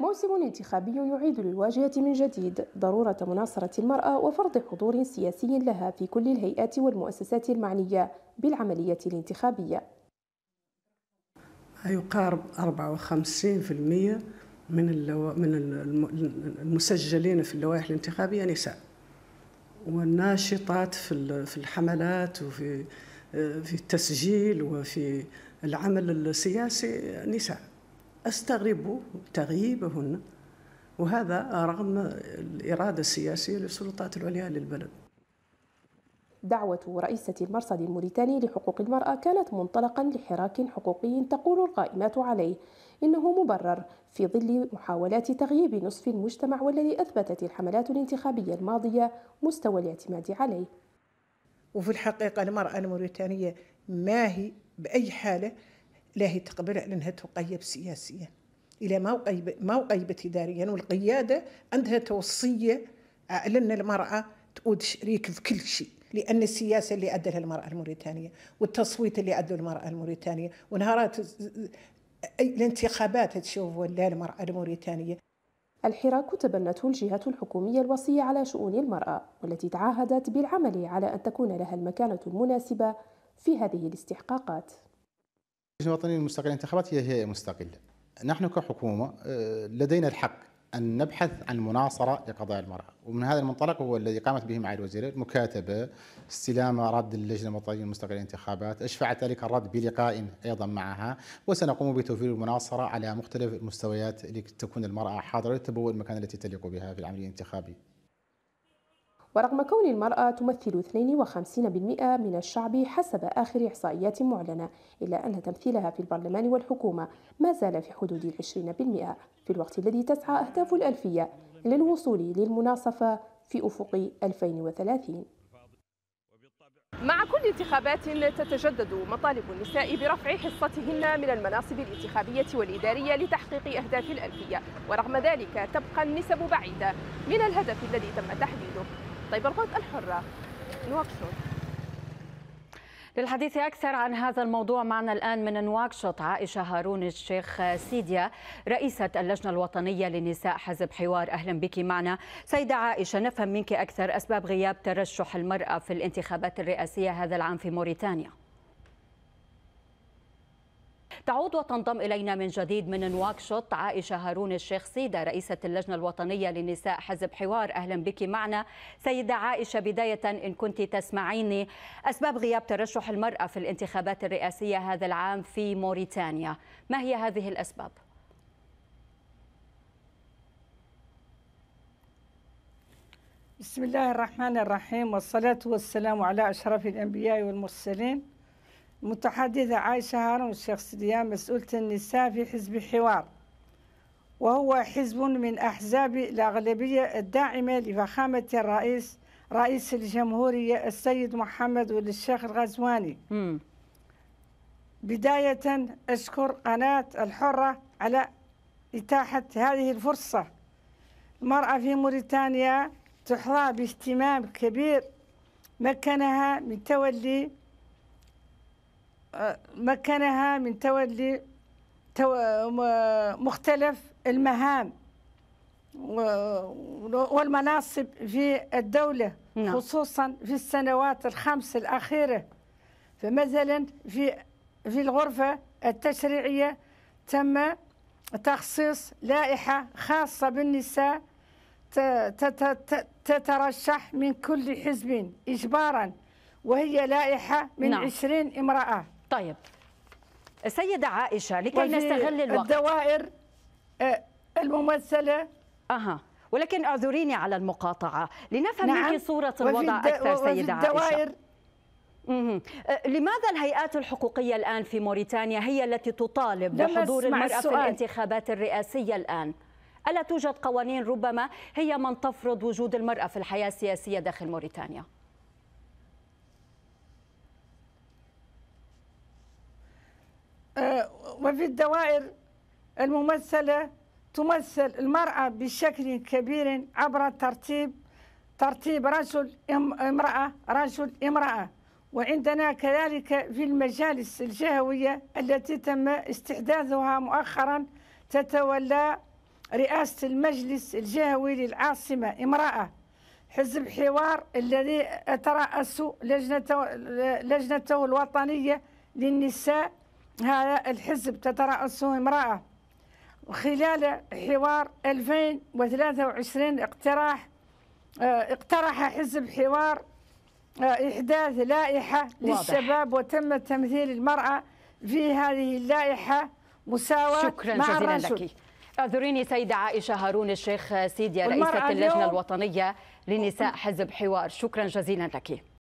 موسم انتخابي يعيد للواجهة من جديد ضرورة مناصرة المرأة وفرض حضور سياسي لها في كل الهيئات والمؤسسات المعنية بالعملية الانتخابية يقارب 54% من من المسجلين في اللوائح الانتخابية نساء والناشطات في في الحملات وفي في التسجيل وفي العمل السياسي نساء أستغرب تغييبهن وهذا رغم الإرادة السياسية للسلطات العليا للبلد دعوة رئيسة المرصد الموريتاني لحقوق المرأة كانت منطلقا لحراك حقوقي تقول القائمات عليه إنه مبرر في ظل محاولات تغييب نصف المجتمع والذي أثبتت الحملات الانتخابية الماضية مستوى الاعتماد عليه وفي الحقيقة المرأة الموريتانية ما هي بأي حالة لا هي تقبلها لأنها تقيب سياسيا إلى ما وقيب ما وقيبت إداريا والقيادة عندها توصية على آه، أن المرأة تقود شريك في كل شيء لأن السياسة اللي أدلها المرأة الموريتانية والتصويت اللي أدله المرأة الموريتانية ونهارات الانتخابات تشوف ولا المرأة الموريتانية الحراك تبنته الجهة الحكومية الوصية على شؤون المرأة والتي تعاهدت بالعمل على أن تكون لها المكانة المناسبة في هذه الاستحقاقات اللجنة الوطنية المستقله للانتخابات هي هيئة مستقلة نحن كحكومة آه، لدينا الحق أن نبحث عن مناصرة لقضايا المرأة ومن هذا المنطلق هو الذي قامت به معالي الوزيره مكاتبة استلام رد اللجنة الوطنية المستقله للانتخابات اشفعت ذلك الرد بلقاء أيضا معها وسنقوم بتوفير المناصرة على مختلف المستويات لتكون المرأة حاضرة لتبوء المكان التي تليق بها في العملية الانتخابية ورغم كون المرأة تمثل 52% من الشعب حسب آخر إحصائيات معلنة إلا أن تمثيلها في البرلمان والحكومة ما زال في حدود 20% في الوقت الذي تسعى أهداف الألفية للوصول للمناصفة في أفق 2030 مع كل انتخابات تتجدد مطالب النساء برفع حصتهن من المناصب الانتخابية والإدارية لتحقيق أهداف الألفية ورغم ذلك تبقى النسب بعيدة من الهدف الذي تم تحديده طيب طيبربات الحرة نواكشوط للحديث أكثر عن هذا الموضوع معنا الآن من نواكشوط عائشة هارون الشيخ سيديا رئيسة اللجنة الوطنية لنساء حزب حوار أهلا بك معنا سيدة عائشة نفهم منك أكثر أسباب غياب ترشح المرأة في الانتخابات الرئاسية هذا العام في موريتانيا تعود وتنضم إلينا من جديد من نواكشوط عائشة هارون الشيخ سيدة رئيسة اللجنة الوطنية للنساء حزب حوار أهلا بك معنا سيدة عائشة بداية إن كنت تسمعيني أسباب غياب ترشح المرأة في الانتخابات الرئاسية هذا العام في موريتانيا ما هي هذه الأسباب؟ بسم الله الرحمن الرحيم والصلاة والسلام على أشرف الأنبياء والمرسلين المتحدثة عائشة هارون الشخصية مسؤولة النساء في حزب حوار وهو حزب من أحزاب الأغلبية الداعمة لفخامة الرئيس رئيس الجمهورية السيد محمد وللشيخ الغزواني بداية أشكر قناة الحرة على إتاحة هذه الفرصة المرأة في موريتانيا تحظى باهتمام كبير مكنها من تولي مكنها من تولي مختلف المهام والمناصب في الدولة نعم. خصوصا في السنوات الخمس الأخيرة فمثلا في في الغرفة التشريعية تم تخصيص لائحة خاصة بالنساء تترشح من كل حزب إجبارا وهي لائحة من نعم. عشرين امرأة طيب السيدة عائشة لكي نستغل الوقت الدوائر آه، الممثلة أها ولكن اعذريني على المقاطعة لنفهم نعم. منك صورة الوضع أكثر سيدة عائشة آه، لماذا الهيئات الحقوقية الآن في موريتانيا هي التي تطالب بحضور المرأة السؤال. في الانتخابات الرئاسية الآن؟ ألا توجد قوانين ربما هي من تفرض وجود المرأة في الحياة السياسية داخل موريتانيا؟ آه، وفي الدوائر الممثلة تمثل المرأة بشكل كبير عبر ترتيب ترتيب رجل امرأة رجل امرأة وعندنا كذلك في المجالس الجهوية التي تم استحداثها مؤخرا تتولى رئاسة المجلس الجهوي للعاصمة امرأة حزب حوار الذي ترأس لجنته, لجنته الوطنية للنساء هذا الحزب تترأسه امرأة وخلال حوار 2023 اقتراح آه، اقترح حزب حوار آه، إحداث لائحة للشباب وتم تمثيل المرأة في هذه اللائحة مساواة شكرا مع جزيلا الرجل. لك اعذريني سيدة عائشة هارون الشيخ سيديا رئيسة اللجنة الوطنية لنساء حزب حوار شكرا جزيلا لك